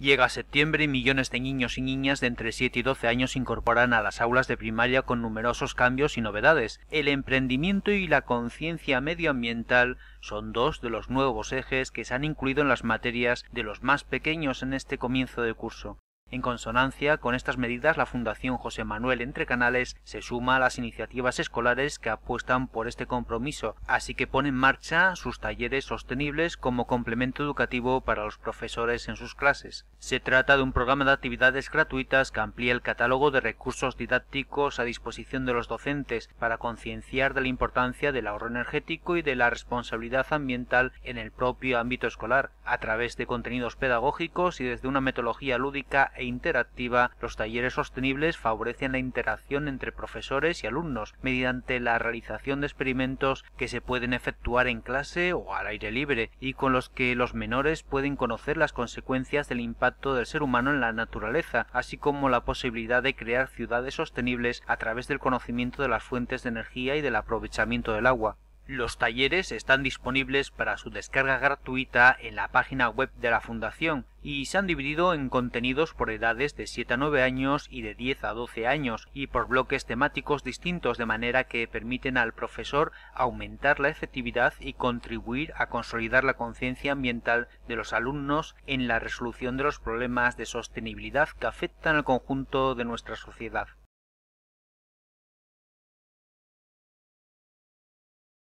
Llega septiembre y millones de niños y niñas de entre 7 y 12 años se incorporan a las aulas de primaria con numerosos cambios y novedades. El emprendimiento y la conciencia medioambiental son dos de los nuevos ejes que se han incluido en las materias de los más pequeños en este comienzo de curso. En consonancia con estas medidas, la Fundación José Manuel Entre Canales se suma a las iniciativas escolares que apuestan por este compromiso, así que pone en marcha sus talleres sostenibles como complemento educativo para los profesores en sus clases. Se trata de un programa de actividades gratuitas que amplía el catálogo de recursos didácticos a disposición de los docentes para concienciar de la importancia del ahorro energético y de la responsabilidad ambiental en el propio ámbito escolar, a través de contenidos pedagógicos y desde una metodología lúdica e interactiva, los talleres sostenibles favorecen la interacción entre profesores y alumnos mediante la realización de experimentos que se pueden efectuar en clase o al aire libre y con los que los menores pueden conocer las consecuencias del impacto del ser humano en la naturaleza, así como la posibilidad de crear ciudades sostenibles a través del conocimiento de las fuentes de energía y del aprovechamiento del agua. Los talleres están disponibles para su descarga gratuita en la página web de la Fundación y se han dividido en contenidos por edades de 7 a 9 años y de 10 a 12 años y por bloques temáticos distintos de manera que permiten al profesor aumentar la efectividad y contribuir a consolidar la conciencia ambiental de los alumnos en la resolución de los problemas de sostenibilidad que afectan al conjunto de nuestra sociedad.